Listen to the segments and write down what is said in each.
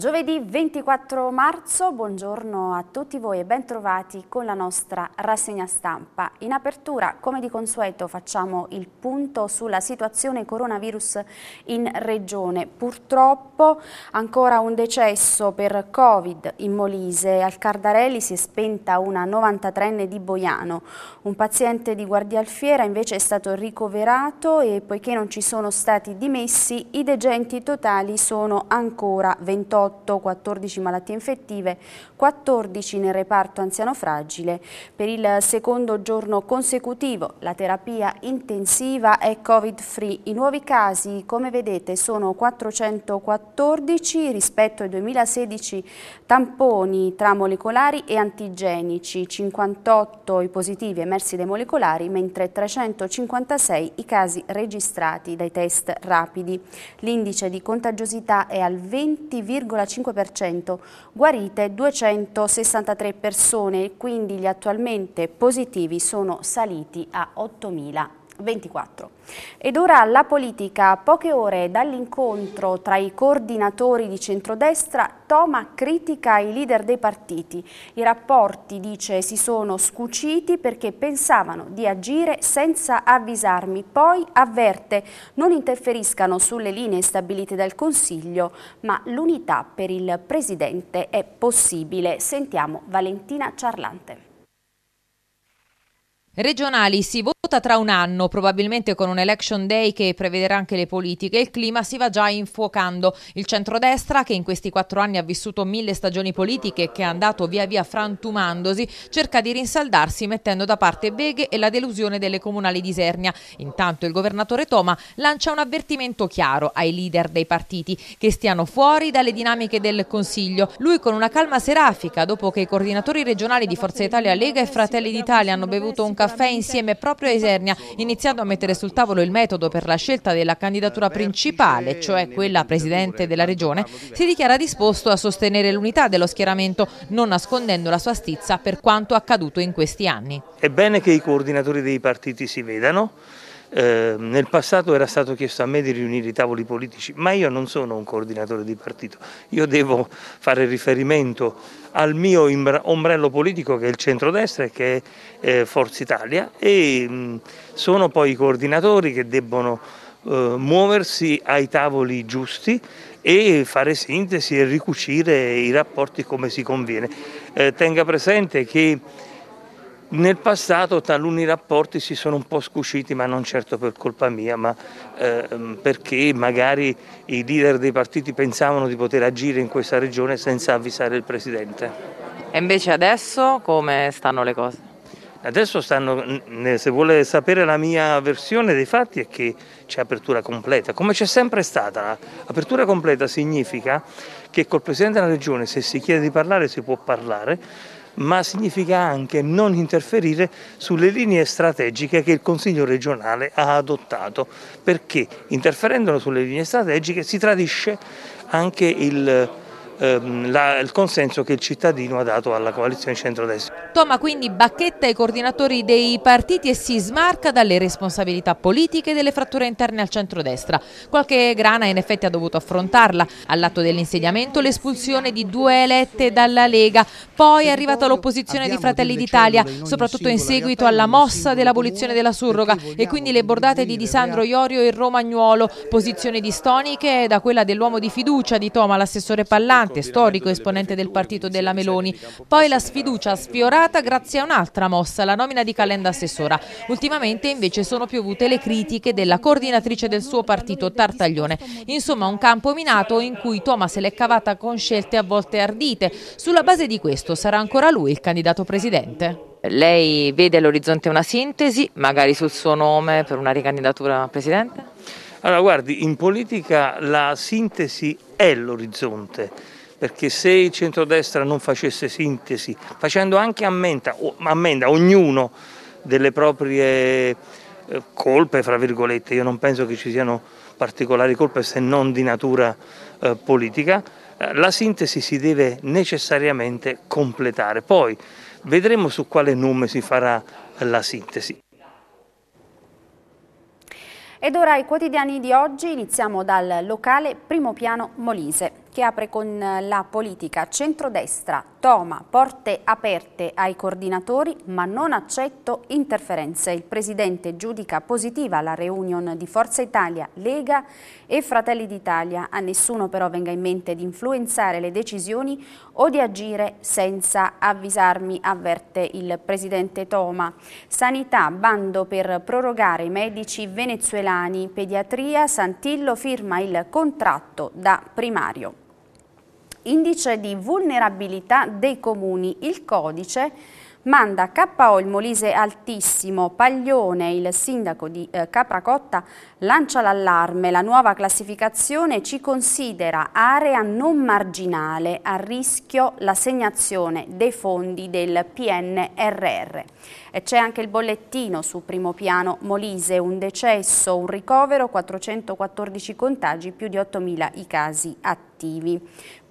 Giovedì 24 marzo, buongiorno a tutti voi e bentrovati con la nostra rassegna stampa. In apertura, come di consueto, facciamo il punto sulla situazione coronavirus in regione. Purtroppo ancora un decesso per Covid in Molise. Al Cardarelli si è spenta una 93enne di Boiano. Un paziente di Guardia Alfiera invece è stato ricoverato e poiché non ci sono stati dimessi, i degenti totali sono ancora 28 8, 14 malattie infettive, 14 nel reparto anziano fragile. Per il secondo giorno consecutivo la terapia intensiva è covid-free. I nuovi casi, come vedete, sono 414 rispetto ai 2016 tamponi tra molecolari e antigenici, 58 i positivi emersi dai molecolari, mentre 356 i casi registrati dai test rapidi. L'indice di contagiosità è al 20,5%. 0,5%, guarite 263 persone, quindi gli attualmente positivi sono saliti a 8.000. 24. Ed ora la politica, poche ore dall'incontro tra i coordinatori di centrodestra, Toma critica i leader dei partiti. I rapporti, dice, si sono scuciti perché pensavano di agire senza avvisarmi. Poi avverte, non interferiscano sulle linee stabilite dal Consiglio, ma l'unità per il Presidente è possibile. Sentiamo Valentina Ciarlante. Regionali si vota tra un anno, probabilmente con un election day che prevederà anche le politiche. Il clima si va già infuocando. Il centrodestra, che in questi quattro anni ha vissuto mille stagioni politiche che è andato via via frantumandosi, cerca di rinsaldarsi mettendo da parte beghe e la delusione delle comunali di Sernia. Intanto il governatore Toma lancia un avvertimento chiaro ai leader dei partiti che stiano fuori dalle dinamiche del Consiglio. Lui con una calma serafica, dopo che i coordinatori regionali di Forza Italia Lega e Fratelli d'Italia hanno bevuto un caffè caffè insieme proprio a Isernia, iniziando a mettere sul tavolo il metodo per la scelta della candidatura principale, cioè quella presidente della regione, si dichiara disposto a sostenere l'unità dello schieramento, non nascondendo la sua stizza per quanto accaduto in questi anni. È bene che i coordinatori dei partiti si vedano, Ehm, nel passato era stato chiesto a me di riunire i tavoli politici, ma io non sono un coordinatore di partito, io devo fare riferimento al mio ombrello politico che è il centrodestra e che è eh, Forza Italia e mh, mm, sono poi i coordinatori che debbono eh, muoversi ai tavoli giusti e fare sintesi e ricucire i rapporti come si conviene. Eh, tenga presente che nel passato taluni rapporti si sono un po' scusciti, ma non certo per colpa mia, ma eh, perché magari i leader dei partiti pensavano di poter agire in questa regione senza avvisare il Presidente. E invece adesso come stanno le cose? Adesso stanno, se vuole sapere la mia versione dei fatti è che c'è apertura completa, come c'è sempre stata. Apertura completa significa che col Presidente della Regione se si chiede di parlare si può parlare, ma significa anche non interferire sulle linee strategiche che il Consiglio regionale ha adottato, perché interferendo sulle linee strategiche si tradisce anche il ehm, la, il consenso che il cittadino ha dato alla coalizione centrodestra. Toma quindi bacchetta ai coordinatori dei partiti e si smarca dalle responsabilità politiche delle fratture interne al centrodestra. Qualche grana in effetti ha dovuto affrontarla. All'atto dell'insediamento l'espulsione di due elette dalla Lega, poi è arrivata l'opposizione di Fratelli d'Italia, soprattutto in seguito alla mossa dell'abolizione della surroga e quindi le bordate di Di Sandro Iorio e Romagnuolo, eh, posizioni distoniche da quella dell'uomo di fiducia di Toma, l'assessore Pallante importante, storico esponente del partito della Meloni. Poi la sfiducia sfiorata grazie a un'altra mossa, la nomina di Calenda Assessora. Ultimamente invece sono piovute le critiche della coordinatrice del suo partito, Tartaglione. Insomma un campo minato in cui Toma se l'è cavata con scelte a volte ardite. Sulla base di questo sarà ancora lui il candidato presidente? Lei vede all'orizzonte una sintesi, magari sul suo nome per una ricandidatura presidente? Allora guardi, in politica la sintesi è l'orizzonte perché se il centrodestra non facesse sintesi, facendo anche ammenda, ammenda ognuno delle proprie eh, colpe, fra virgolette, io non penso che ci siano particolari colpe se non di natura eh, politica, eh, la sintesi si deve necessariamente completare. Poi vedremo su quale nome si farà la sintesi. Ed ora i quotidiani di oggi, iniziamo dal locale Primo Piano Molise che apre con la politica. Centrodestra, Toma, porte aperte ai coordinatori ma non accetto interferenze. Il Presidente giudica positiva la reunion di Forza Italia, Lega e Fratelli d'Italia. A nessuno però venga in mente di influenzare le decisioni o di agire senza avvisarmi, avverte il Presidente Toma. Sanità, bando per prorogare i medici venezuelani, pediatria, Santillo firma il contratto da primario indice di vulnerabilità dei comuni, il codice manda KO il Molise altissimo, Paglione, il sindaco di eh, Capracotta, lancia l'allarme, la nuova classificazione ci considera area non marginale, a rischio l'assegnazione dei fondi del PNRR. E c'è anche il bollettino su primo piano Molise, un decesso, un ricovero, 414 contagi, più di 8.000 i casi attivi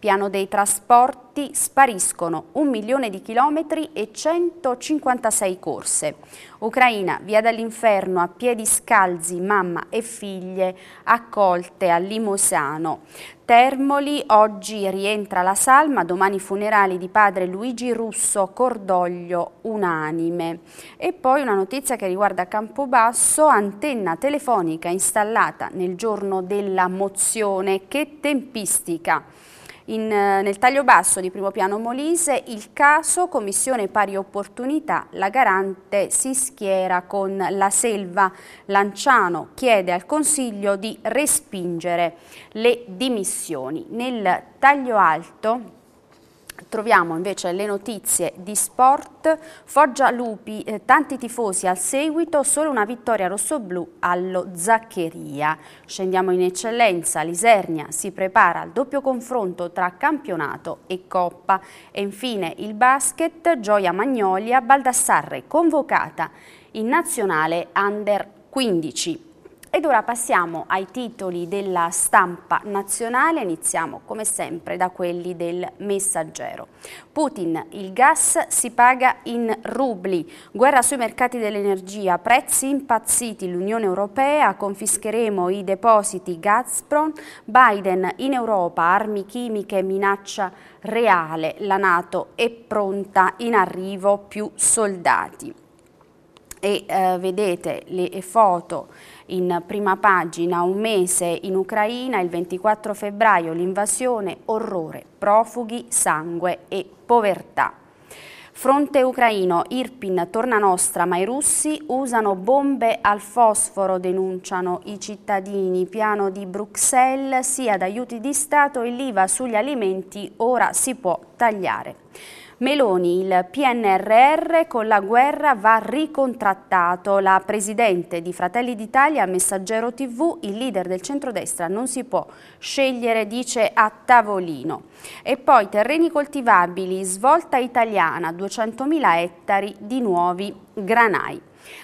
piano dei trasporti spariscono 1 milione di chilometri e 156 corse. Ucraina, via dall'inferno, a piedi scalzi, mamma e figlie accolte a Limosano. Termoli, oggi rientra la salma, domani funerali di padre Luigi Russo, cordoglio unanime. E poi una notizia che riguarda Campobasso, antenna telefonica installata nel giorno della mozione, che tempistica. In, eh, nel taglio basso di primo piano Molise il caso Commissione Pari Opportunità, la garante si schiera con la selva. Lanciano chiede al Consiglio di respingere le dimissioni. Nel taglio alto Troviamo invece le notizie di sport, Foggia Lupi, eh, tanti tifosi al seguito, solo una vittoria rossoblù allo Zaccheria. Scendiamo in eccellenza, Lisernia si prepara al doppio confronto tra campionato e coppa. E infine il basket, Gioia Magnolia, Baldassarre convocata in nazionale Under 15. Ed ora passiamo ai titoli della stampa nazionale, iniziamo come sempre da quelli del messaggero. Putin, il gas si paga in rubli, guerra sui mercati dell'energia, prezzi impazziti, l'Unione Europea, confischeremo i depositi Gazprom, Biden in Europa, armi chimiche, minaccia reale, la Nato è pronta, in arrivo più soldati. E eh, vedete le foto in prima pagina un mese in Ucraina, il 24 febbraio l'invasione, orrore, profughi, sangue e povertà. Fronte ucraino, Irpin torna nostra, ma i russi usano bombe al fosforo, denunciano i cittadini. Piano di Bruxelles, sia ad aiuti di Stato e l'IVA sugli alimenti ora si può tagliare. Meloni, il PNRR con la guerra va ricontrattato. La presidente di Fratelli d'Italia, Messaggero TV, il leader del centrodestra non si può scegliere, dice a tavolino. E poi terreni coltivabili, svolta italiana, 200.000 ettari di nuovi granai.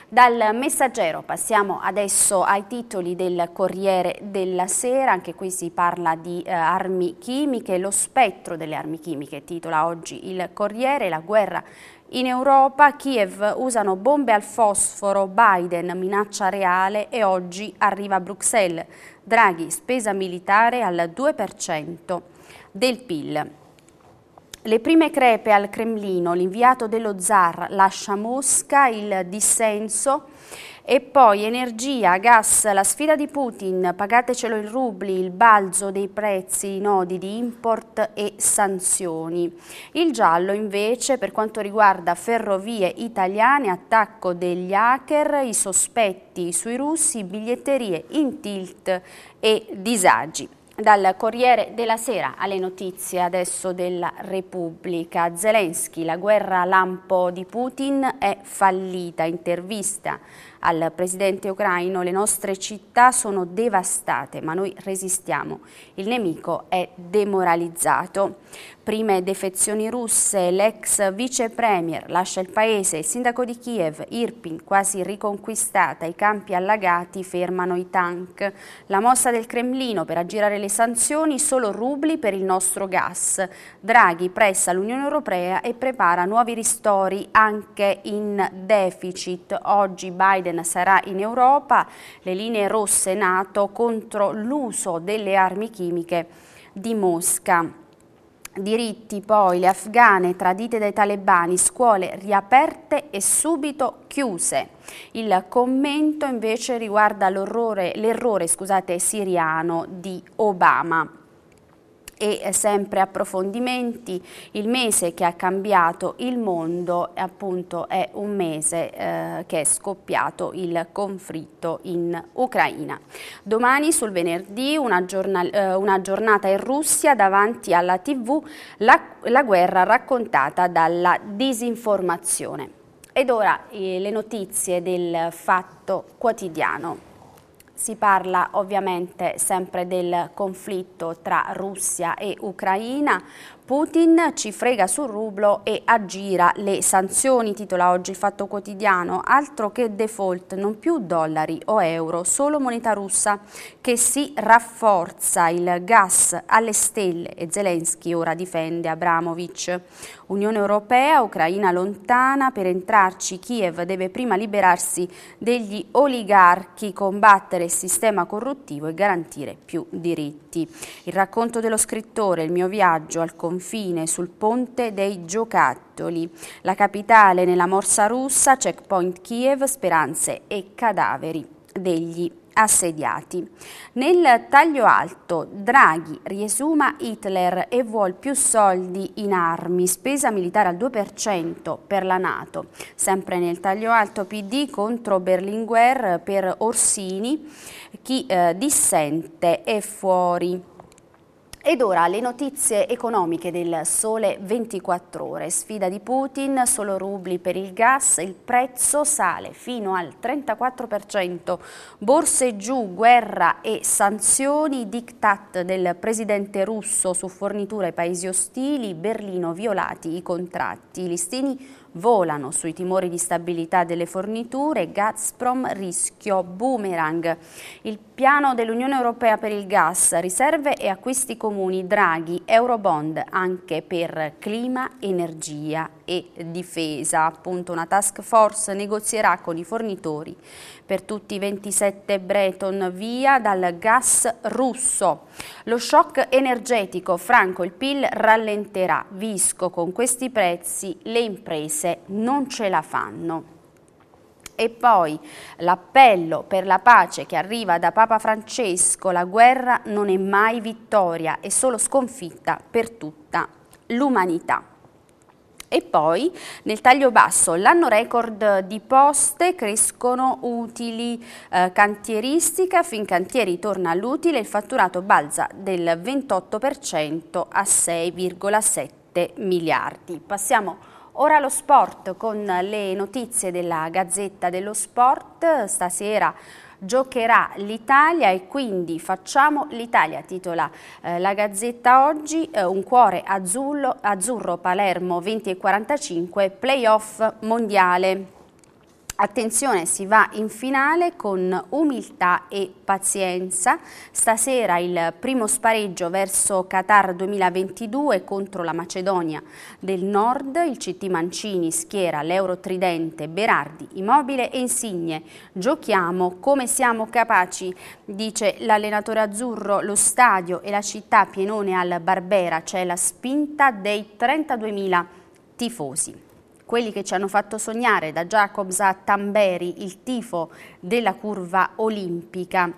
Dal messaggero passiamo adesso ai titoli del Corriere della Sera, anche qui si parla di eh, armi chimiche, lo spettro delle armi chimiche titola oggi il Corriere, la guerra in Europa, Kiev usano bombe al fosforo, Biden minaccia reale e oggi arriva a Bruxelles. Draghi, spesa militare al 2% del PIL. Le prime crepe al Cremlino, l'inviato dello zar lascia Mosca, il dissenso e poi energia, gas, la sfida di Putin, pagatecelo in rubli, il balzo dei prezzi, i nodi di import e sanzioni. Il giallo invece per quanto riguarda ferrovie italiane, attacco degli hacker, i sospetti sui russi, biglietterie in tilt e disagi. Dal Corriere della Sera alle notizie adesso della Repubblica. Zelensky, la guerra lampo di Putin è fallita. Intervista al presidente ucraino le nostre città sono devastate ma noi resistiamo, il nemico è demoralizzato. Prime defezioni russe, l'ex vice premier lascia il paese, il sindaco di Kiev, Irpin, quasi riconquistata, i campi allagati fermano i tank. La mossa del Cremlino per aggirare le sanzioni, solo rubli per il nostro gas. Draghi pressa l'Unione Europea e prepara nuovi ristori anche in deficit. Oggi Biden Biden sarà in Europa, le linee rosse NATO contro l'uso delle armi chimiche di Mosca. Diritti poi, le afghane tradite dai talebani, scuole riaperte e subito chiuse. Il commento invece riguarda l'errore siriano di Obama e eh, sempre approfondimenti. Il mese che ha cambiato il mondo appunto è un mese eh, che è scoppiato il conflitto in Ucraina. Domani sul venerdì una, giornal, eh, una giornata in Russia davanti alla tv la, la guerra raccontata dalla disinformazione. Ed ora eh, le notizie del fatto quotidiano si parla ovviamente sempre del conflitto tra Russia e Ucraina, Putin ci frega sul rublo e aggira le sanzioni, titola oggi il Fatto Quotidiano, altro che default, non più dollari o euro, solo moneta russa che si rafforza, il gas alle stelle e Zelensky ora difende Abramovic. Unione Europea, Ucraina lontana, per entrarci Kiev deve prima liberarsi degli oligarchi, combattere il sistema corruttivo e garantire più diritti. Parenti. Il racconto dello scrittore, il mio viaggio al confine sul ponte dei giocattoli. La capitale nella morsa russa, checkpoint Kiev, speranze e cadaveri degli assediati. Nel taglio alto Draghi riesuma Hitler e vuol più soldi in armi, spesa militare al 2% per la Nato. Sempre nel taglio alto PD contro Berlinguer per Orsini, chi eh, dissente è fuori ed ora le notizie economiche del sole 24 ore. Sfida di Putin, solo rubli per il gas, il prezzo sale fino al 34%. Borse giù, guerra e sanzioni, diktat del presidente russo su forniture ai paesi ostili, Berlino violati i contratti. Listini volano sui timori di stabilità delle forniture, Gazprom rischio boomerang. Il piano dell'Unione Europea per il gas, riserve e acquisti comuni, Draghi, Eurobond anche per clima, energia e difesa. Appunto una task force negozierà con i fornitori per tutti i 27 Breton via dal gas russo. Lo shock energetico, Franco, il PIL rallenterà. Visco, con questi prezzi le imprese non ce la fanno. E poi l'appello per la pace che arriva da Papa Francesco, la guerra non è mai vittoria, è solo sconfitta per tutta l'umanità. E poi nel taglio basso, l'anno record di poste, crescono utili eh, cantieristica, Fincantieri torna all'utile, il fatturato balza del 28% a 6,7 miliardi. Passiamo Ora allo sport con le notizie della Gazzetta dello Sport, stasera giocherà l'Italia e quindi facciamo l'Italia, titola eh, la Gazzetta oggi, eh, un cuore azzurro, azzurro Palermo 20 e 45, playoff mondiale. Attenzione, si va in finale con umiltà e pazienza. Stasera il primo spareggio verso Qatar 2022 contro la Macedonia del Nord. Il CT Mancini schiera l'Euro Tridente, Berardi, Immobile e Insigne. Giochiamo come siamo capaci, dice l'allenatore azzurro. Lo stadio e la città pienone al Barbera c'è la spinta dei 32.000 tifosi quelli che ci hanno fatto sognare da Jacobs a Tamberi il tifo della curva olimpica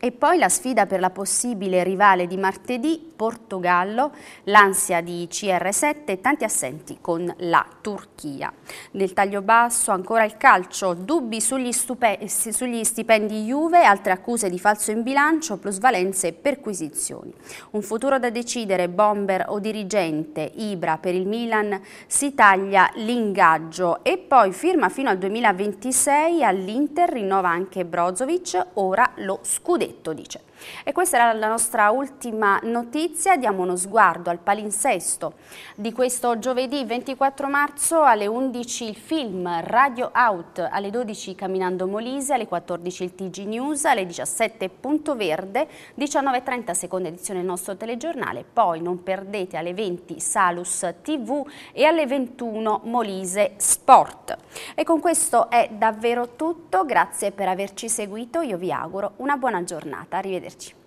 e poi la sfida per la possibile rivale di martedì, Portogallo, l'ansia di CR7 e tanti assenti con la Turchia. Nel taglio basso ancora il calcio, dubbi sugli, sugli stipendi Juve, altre accuse di falso in bilancio, plusvalenze e perquisizioni. Un futuro da decidere, bomber o dirigente, Ibra per il Milan, si taglia l'ingaggio e poi firma fino al 2026 all'Inter, rinnova anche Brozovic, ora lo scudetto detto, dice. E questa era la nostra ultima notizia, diamo uno sguardo al palinsesto di questo giovedì 24 marzo alle 11 il film Radio Out, alle 12 Camminando Molise, alle 14 il TG News, alle 17 Punto Verde, 19.30 seconda edizione del nostro telegiornale, poi non perdete alle 20 Salus TV e alle 21 Molise Sport. E con questo è davvero tutto, grazie per averci seguito, io vi auguro una buona giornata, arrivederci arrivederci.